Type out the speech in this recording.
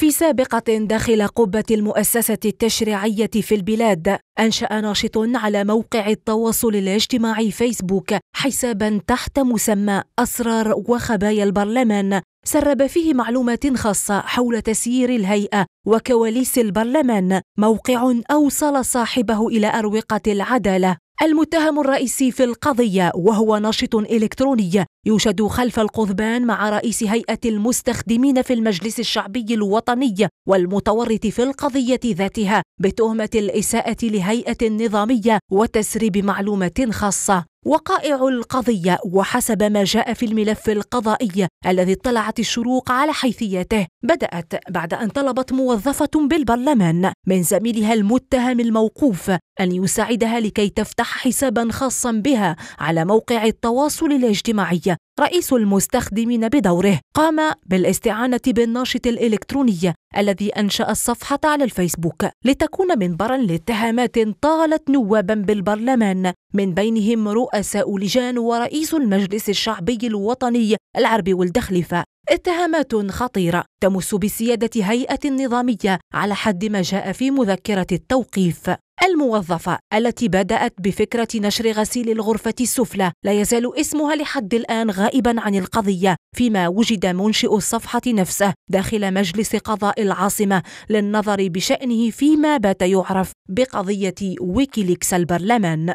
في سابقة داخل قبة المؤسسة التشريعية في البلاد أنشأ ناشط على موقع التواصل الاجتماعي فيسبوك حسابا تحت مسمى أسرار وخبايا البرلمان سرب فيه معلومات خاصة حول تسيير الهيئة وكواليس البرلمان موقع أوصل صاحبه إلى أروقة العدالة المتهم الرئيسي في القضية وهو ناشط إلكتروني يوجد خلف القضبان مع رئيس هيئة المستخدمين في المجلس الشعبي الوطني والمتورط في القضية ذاتها بتهمة الإساءة لهيئة نظامية وتسريب معلومات خاصة وقائع القضية وحسب ما جاء في الملف القضائي الذي اطلعت الشروق على حيثيته بدأت بعد أن طلبت موظفة بالبرلمان من زميلها المتهم الموقوف أن يساعدها لكي تفتح حسابا خاصا بها على موقع التواصل الاجتماعي رئيس المستخدمين بدوره قام بالاستعانة بالناشط الإلكتروني الذي أنشأ الصفحة على الفيسبوك لتكون منبرا لاتهامات طالت نوابا بالبرلمان من بينهم رؤساء لجان ورئيس المجلس الشعبي الوطني العربي والدخلفة اتهامات خطيرة تمس بسيادة هيئة نظامية على حد ما جاء في مذكرة التوقيف الموظفة التي بدأت بفكرة نشر غسيل الغرفة السفلى لا يزال اسمها لحد الآن غائبا عن القضية فيما وجد منشئ الصفحة نفسه داخل مجلس قضاء العاصمة للنظر بشأنه فيما بات يعرف بقضية ويكيليكس البرلمان